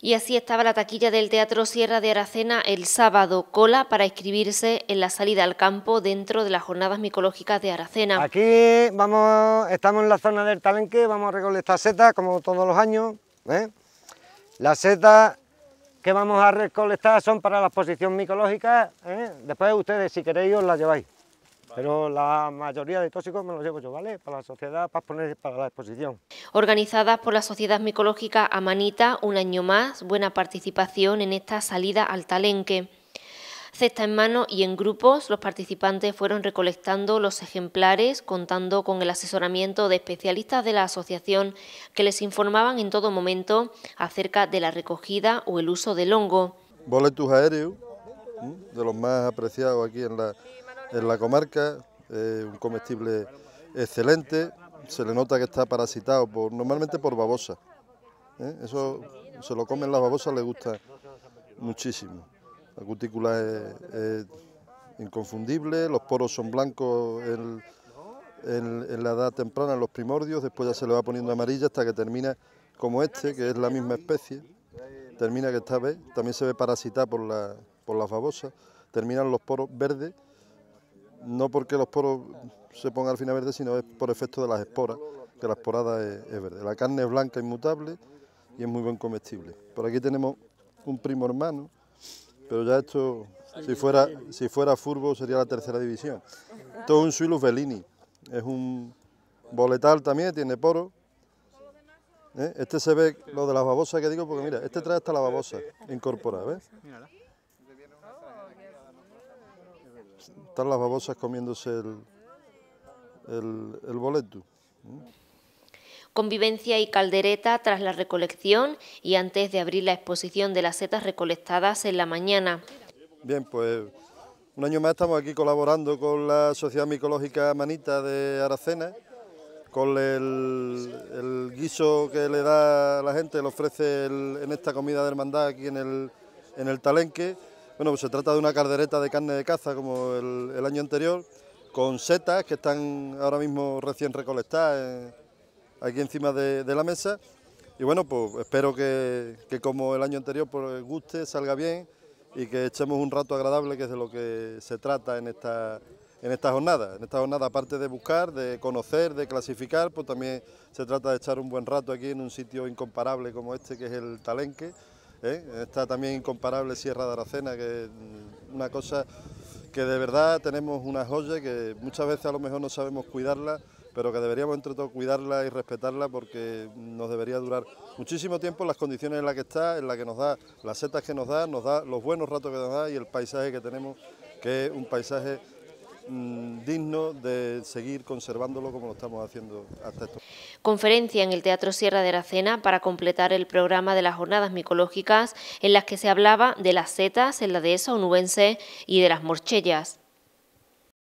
Y así estaba la taquilla del Teatro Sierra de Aracena el sábado, cola para inscribirse en la salida al campo dentro de las jornadas micológicas de Aracena. Aquí vamos, estamos en la zona del Talenque, vamos a recolectar setas como todos los años. Las setas que vamos a recolectar son para la exposición micológica, ¿eh? después ustedes si queréis os las lleváis. Pero la mayoría de tóxicos me los llevo yo, ¿vale? Para la sociedad, para poner para la exposición. Organizadas por la Sociedad Micológica Amanita, un año más, buena participación en esta salida al talenque. Cesta en mano y en grupos, los participantes fueron recolectando los ejemplares, contando con el asesoramiento de especialistas de la asociación que les informaban en todo momento acerca de la recogida o el uso del hongo. Boletus aéreos, de los más apreciados aquí en la, en la comarca, un comestible excelente, se le nota que está parasitado por, normalmente por babosa. ¿eh? Eso se lo comen las babosas, le gusta muchísimo. La cutícula es, inconfundible, los poros son blancos en, la edad temprana, en los primordios, después ya se le va poniendo amarilla hasta que termina como este, que es la misma especie, termina que esta vez, también se ve parasitada por, por las babosas, terminan los poros verdes no porque los poros se pongan al final verde, sino es por efecto de las esporas, que la esporada es, verde. La carne es blanca, inmutable y es muy buen comestible. Por aquí tenemos un primo hermano, pero ya esto, si fuera, si fuera furbo, sería la tercera división. Esto es un Suilus Bellini, es un boletal también, tiene poro. ¿Eh? Este se ve lo de las babosas que digo, porque mira, este trae hasta la babosa incorporada, ¿ves? están las babosas comiéndose el, boleto. Convivencia y caldereta tras la recolección y antes de abrir la exposición de las setas recolectadas en la mañana. Bien, pues un año más estamos aquí colaborando con la Sociedad Micológica Manita de Aracena, con el, guiso que le da la gente, le ofrece en esta comida de hermandad aquí en el, en el Talenque. Bueno, pues se trata de una caldereta de carne de caza como el, año anterior, con setas que están ahora mismo recién recolectadas eh, aquí encima de, la mesa. Y bueno, pues espero que, como el año anterior pues, guste, salga bien y que echemos un rato agradable, que es de lo que se trata en esta, en esta jornada. En esta jornada, aparte de buscar, de conocer, de clasificar, pues también se trata de echar un buen rato aquí en un sitio incomparable como este, que es el Talenque. ¿eh? Está también incomparable Sierra de Aracena, que es una cosa que de verdad tenemos una joya que muchas veces a lo mejor no sabemos cuidarla, pero que deberíamos entre todos cuidarla y respetarla porque nos debería durar muchísimo tiempo las condiciones en las que está, en las que nos da, las setas que nos da, nos da los buenos ratos que nos da y el paisaje que tenemos, que es un paisaje Mm, digno de seguir conservándolo como lo estamos haciendo hasta Conferencia en el Teatro Sierra de Aracena para completar el programa de las jornadas micológicas en las que se hablaba de las setas en la dehesa onubense y de las morchellas.